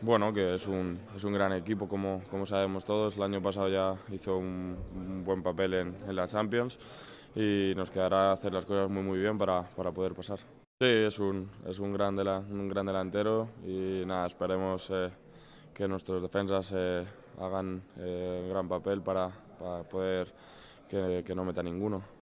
Bueno, que es un, es un gran equipo, como, sabemos todos. El año pasado ya hizo un, buen papel en, la Champions y nos quedará hacer las cosas muy, muy bien para, poder pasar. Sí, es un, gran, un gran delantero y nada, esperemos eh, que nuestros defensas eh, hagan un eh, gran papel para, poder que no meta ninguno.